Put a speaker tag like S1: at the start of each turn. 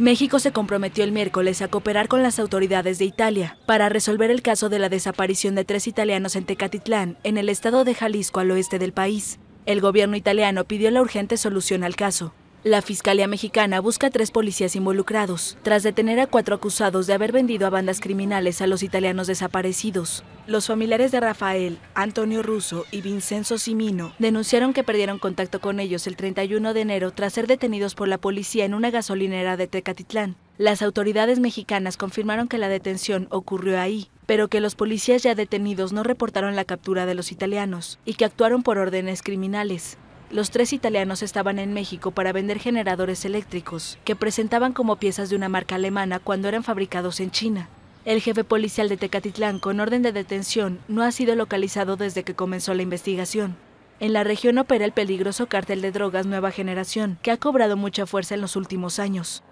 S1: México se comprometió el miércoles a cooperar con las autoridades de Italia para resolver el caso de la desaparición de tres italianos en Tecatitlán, en el estado de Jalisco al oeste del país. El gobierno italiano pidió la urgente solución al caso, la Fiscalía Mexicana busca a tres policías involucrados, tras detener a cuatro acusados de haber vendido a bandas criminales a los italianos desaparecidos. Los familiares de Rafael, Antonio Russo y Vincenzo Simino denunciaron que perdieron contacto con ellos el 31 de enero tras ser detenidos por la policía en una gasolinera de Tecatitlán. Las autoridades mexicanas confirmaron que la detención ocurrió ahí, pero que los policías ya detenidos no reportaron la captura de los italianos y que actuaron por órdenes criminales los tres italianos estaban en México para vender generadores eléctricos, que presentaban como piezas de una marca alemana cuando eran fabricados en China. El jefe policial de Tecatitlán, con orden de detención, no ha sido localizado desde que comenzó la investigación. En la región opera el peligroso cártel de drogas Nueva Generación, que ha cobrado mucha fuerza en los últimos años.